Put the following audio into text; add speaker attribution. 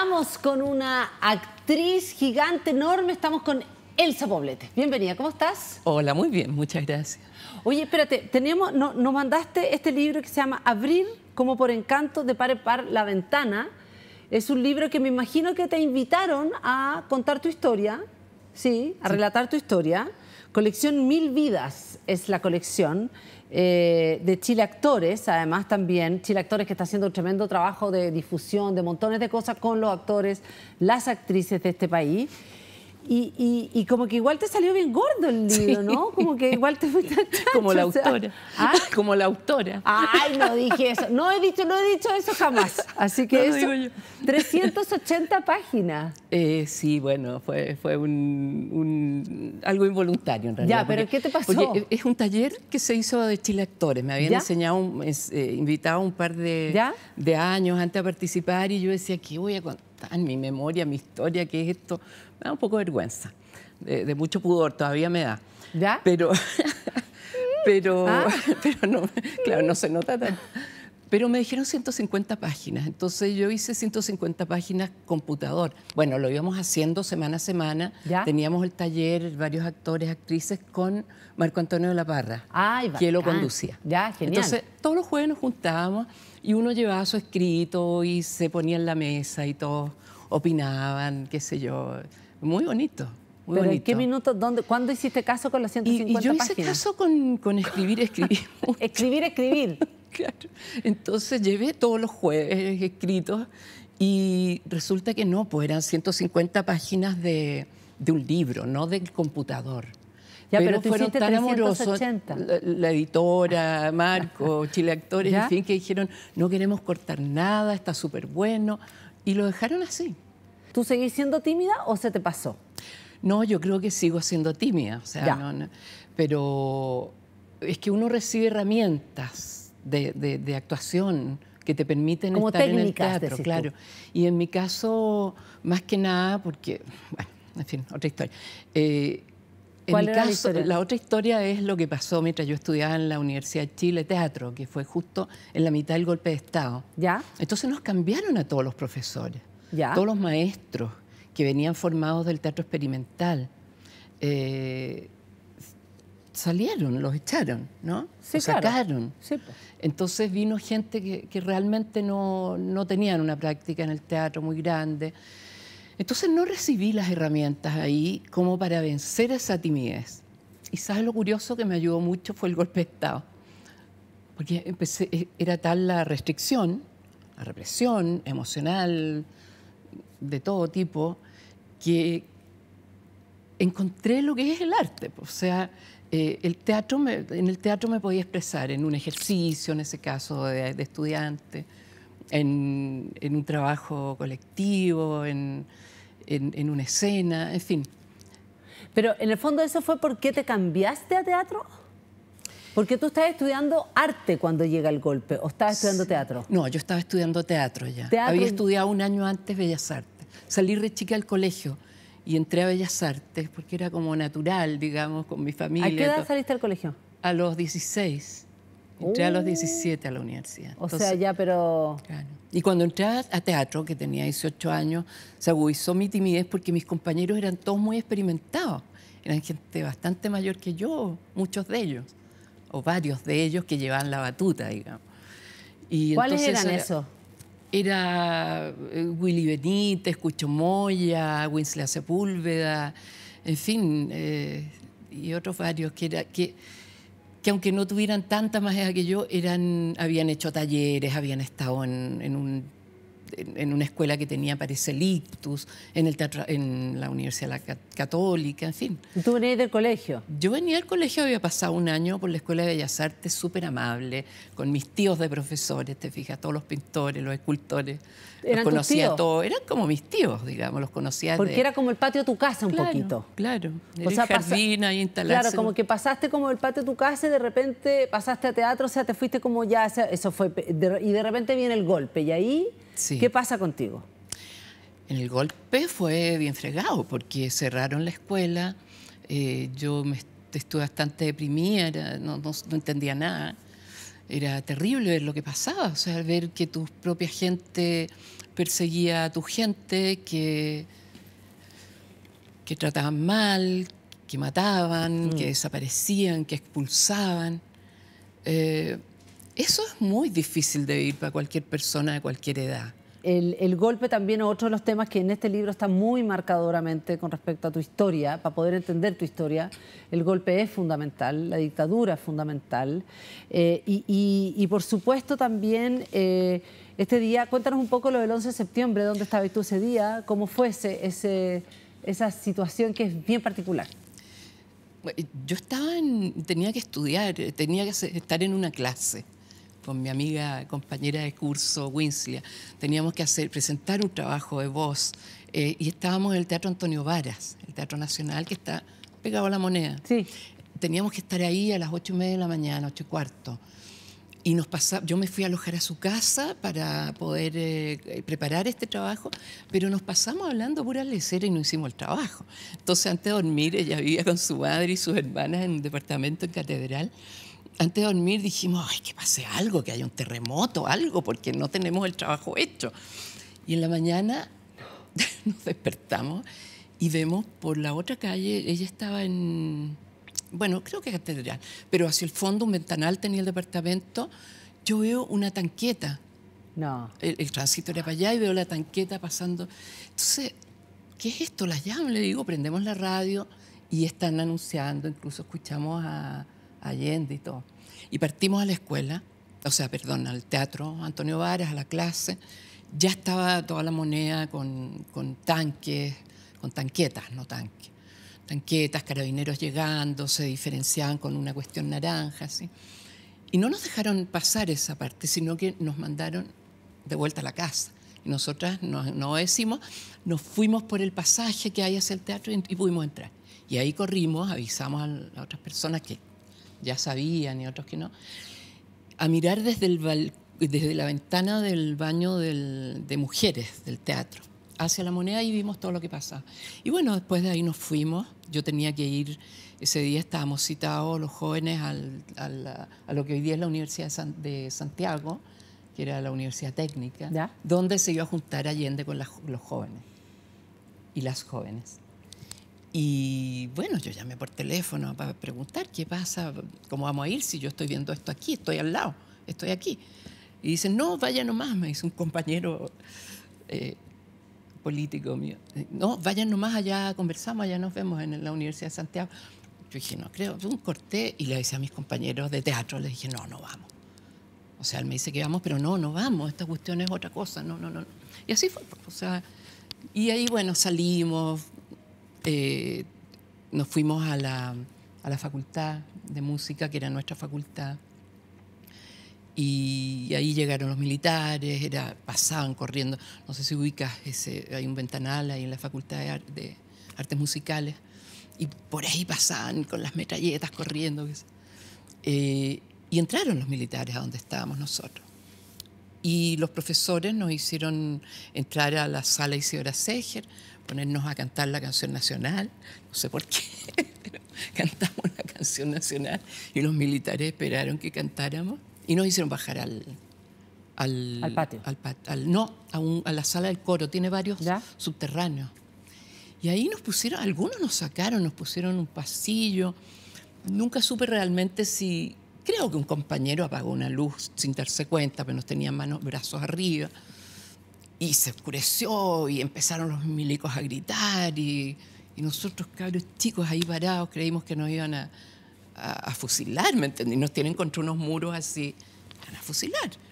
Speaker 1: estamos con una actriz gigante, enorme, estamos con Elsa Poblete. Bienvenida, ¿cómo estás? Hola, muy bien, muchas gracias. Oye, espérate, Teníamos, no, nos mandaste este libro que se llama Abrir como por encanto de par en par la ventana. Es un libro que me imagino que te invitaron a contar tu historia, ¿sí? A relatar tu historia. Colección Mil Vidas es la colección eh, de Chile Actores, además también Chile Actores que está haciendo un tremendo trabajo de difusión de montones de cosas con los actores, las actrices de este país. Y, y, como que igual te salió bien gordo el libro, ¿no? Como que igual te fuiste Como la autora. ¿ah?
Speaker 2: Como la autora.
Speaker 1: Ay, no dije eso. No he dicho, no he dicho eso jamás. Así que no, eso, digo yo. 380 páginas.
Speaker 2: Eh, sí, bueno, fue, fue un, algo involuntario en realidad. Ya, pero ¿qué te pasó? es un taller que se hizo de Chile Actores. Me habían enseñado, eh, invitado un par de, de años antes a participar y yo decía, ¿qué voy a contar? en mi memoria, mi historia, qué es esto, me da un poco de vergüenza, de, mucho pudor, todavía me da. ¿Ya? Pero, pero, ah. pero no, claro, no se nota tanto. Pero me dijeron 150 páginas, entonces yo hice 150 páginas computador. Bueno, lo íbamos haciendo semana a semana. Teníamos el taller, varios actores, actrices, con Marco Antonio de la Parra, que lo conducía. Ya, Entonces, todos los jueves nos juntábamos y uno llevaba su escrito y se ponía en la mesa y todos opinaban, qué sé yo. Muy bonito. qué
Speaker 1: minuto? Dónde, ¿Cuándo hiciste caso con las 150 páginas? yo hice caso
Speaker 2: con escribir, escribir.
Speaker 1: escribir, escribir.
Speaker 2: Claro. Entonces llevé todos los jueves escritos y resulta que no, pues eran 150 páginas de, un libro, no del computador. Ya, pero, fueron tan amorosos la, editora, Marco, Chile Actores, en fin, que dijeron, no queremos cortar nada, está súper bueno, y lo dejaron así. ¿Tú seguís siendo tímida o se te pasó? No, yo creo que sigo siendo tímida, o sea, pero es que uno recibe herramientas de, actuación que te permiten estar en el teatro, claro. Y en mi caso, más que nada, porque, bueno, en fin, otra historia. Eh,
Speaker 1: en mi caso, la,
Speaker 2: otra historia es lo que pasó mientras yo estudiaba en la Universidad de Chile Teatro, que fue justo en la mitad del golpe de Estado. ¿Ya? Entonces nos cambiaron a todos los profesores, ¿Ya? todos los maestros que venían formados del teatro experimental. Eh, salieron, los echaron, ¿no? Sí, los sacaron. Entonces vino gente que, realmente no, no, tenían una práctica en el teatro muy grande. Entonces no recibí las herramientas ahí como para vencer esa timidez. Y sabes lo curioso que me ayudó mucho fue el golpe de Estado. Porque empecé, e, era tal la restricción, la represión emocional, de todo tipo, que encontré lo que es el arte. O sea, eh, el teatro en el teatro me podía expresar en un ejercicio, en ese caso de, estudiante, en, un trabajo colectivo,
Speaker 1: en, en, una escena, en fin. Pero en el fondo eso fue por qué te cambiaste a teatro. Porque tú estabas estudiando arte cuando llega el golpe, o estabas estudiando teatro. No, yo estaba estudiando teatro ya. Había estudiado un año antes
Speaker 2: Bellas Artes. Salí de chica al colegio y entré a Bellas Artes porque era como natural, digamos, con mi familia. ¿A qué edad
Speaker 1: saliste al colegio?
Speaker 2: A los 16. Entré a los 17 uh. a la universidad. O sea,
Speaker 1: ya, pero...
Speaker 2: Y cuando entré a teatro, que tenía 18 años, se agudizó mi timidez porque mis compañeros eran todos muy experimentados. Eran gente bastante mayor que yo, muchos de ellos, o varios de ellos que llevaban la batuta, digamos. ¿Cuáles eran esos? era eh, Willy Benítez, Cucho Moya, a Sepúlveda, en fin, eh, y otros varios que, que, que aunque no tuvieran tanta más edad que yo, eran, habían hecho talleres, habían estado en un en, una escuela que tenía Paracelictus, en, el teatro, en la Universidad Católica, en fin. ¿Tú venías del colegio? Yo venía del colegio, había pasado un año por la Escuela de Bellas Artes, súper amable, con mis tíos de profesores, te fijas, todos los pintores, los escultores.
Speaker 1: los conocía tíos? todos, eran
Speaker 2: como mis tíos, digamos, los conocía. Porque era
Speaker 1: como el patio de tu casa un poquito. Claro, era o sea, el
Speaker 2: ahí Claro, como que
Speaker 1: pasaste como el patio de tu casa y de repente pasaste a teatro, o sea, te fuiste como ya, eso fue, y de repente viene el golpe y ahí... ¿Qué pasa contigo?
Speaker 2: En El golpe fue bien fregado porque cerraron la escuela, eh, yo me estuve bastante deprimida, no, entendía nada. Era terrible ver lo que pasaba, o sea, ver que tu propia gente perseguía a tu gente, que, que trataban mal, que mataban, que mm. desaparecían, que expulsaban. Eh, eso es muy difícil de vivir para cualquier persona de cualquier edad.
Speaker 1: El, golpe también es otro de los temas que en este libro está muy marcadoramente con respecto a tu historia, para poder entender tu historia. El golpe es fundamental, la dictadura es fundamental. Eh, y, por supuesto también eh, este día, cuéntanos un poco lo del 11 de septiembre, dónde estabas tú ese día, cómo fue esa situación que es bien particular.
Speaker 2: Yo estaba tenía que estudiar, tenía que estar en una clase con mi amiga, compañera de curso, Winslia, teníamos que hacer, presentar un trabajo de voz eh, y estábamos en el Teatro Antonio Varas, el Teatro Nacional que está pegado a la moneda. Teníamos que estar ahí a las ocho y media de la mañana, ocho y cuarto. Y nos yo me fui a alojar a su casa para poder eh, preparar este trabajo, pero nos pasamos hablando pura lecera y no hicimos el trabajo. Entonces, antes de dormir, ella vivía con su madre y sus hermanas en un departamento en catedral antes de dormir dijimos, ay, que pase algo, que haya un terremoto, algo, porque no tenemos el trabajo hecho. Y en la mañana nos despertamos y vemos por la otra calle, ella estaba en, bueno, creo que catedral, pero hacia el fondo, un ventanal tenía el departamento, yo veo una tanqueta. No. El, tránsito era para allá y veo la tanqueta pasando. Entonces, ¿qué es esto? Las llamo, le digo, prendemos la radio y están anunciando, incluso escuchamos a Allende y todo. Y partimos a la escuela, o sea, perdón, al teatro Antonio Varas, a la clase. Ya estaba toda la moneda con, con tanques, con tanquetas, no tanques. Tanquetas, carabineros llegando, se diferenciaban con una cuestión naranja, así. Y no nos dejaron pasar esa parte, sino que nos mandaron de vuelta a la casa. Y nosotras nos, decimos, nos fuimos por el pasaje que hay hacia el teatro y, pudimos entrar. Y ahí corrimos, avisamos a otras personas que ya sabían y otros que no, a mirar desde, la ventana del baño de mujeres del teatro hacia la moneda y vimos todo lo que pasaba. Y bueno, después de ahí nos fuimos. Yo tenía que ir, ese día estábamos citados los jóvenes a lo que hoy día es la Universidad de, Santiago, que era la Universidad Técnica, donde se iba a juntar Allende con los jóvenes y las jóvenes. Y bueno, yo llamé por teléfono para preguntar qué pasa, cómo vamos a ir si yo estoy viendo esto aquí, estoy al lado, estoy aquí. Y dice, no, vaya nomás, me dice un compañero eh, político mío. No, vayan nomás allá, conversamos, allá nos vemos en la Universidad de Santiago. Yo dije, no creo, un corté y le dije a mis compañeros de teatro, le dije, no, no vamos. O sea, él me dice que vamos, pero no, no vamos, esta cuestión es otra cosa, no, no, no. Y así fue, pues, o sea, y ahí, bueno, salimos, eh, nos fuimos a la, facultad de música, que era nuestra facultad, y ahí llegaron los militares, era, pasaban corriendo, no sé si ubicas, ese, hay un ventanal ahí en la Facultad de, Artes Musicales, y por ahí pasaban con las metralletas corriendo. Eh, y entraron los militares a donde estábamos nosotros. Y los profesores nos hicieron entrar a la sala Isidora Seger ponernos a cantar la canción nacional, no sé por qué, pero cantamos la canción nacional y los militares esperaron que cantáramos y nos hicieron bajar al... patio. no, a, la sala del coro, tiene varios subterráneos. Y ahí nos pusieron, algunos nos sacaron, nos pusieron un pasillo. Nunca supe realmente si, creo que un compañero apagó una luz sin darse cuenta, pero nos tenían manos, brazos arriba. Y se oscureció y empezaron los milicos a gritar y, nosotros, cabros chicos, ahí parados, creímos que nos iban a, fusilar, ¿me entendí? Nos tienen contra unos muros así, van a fusilar.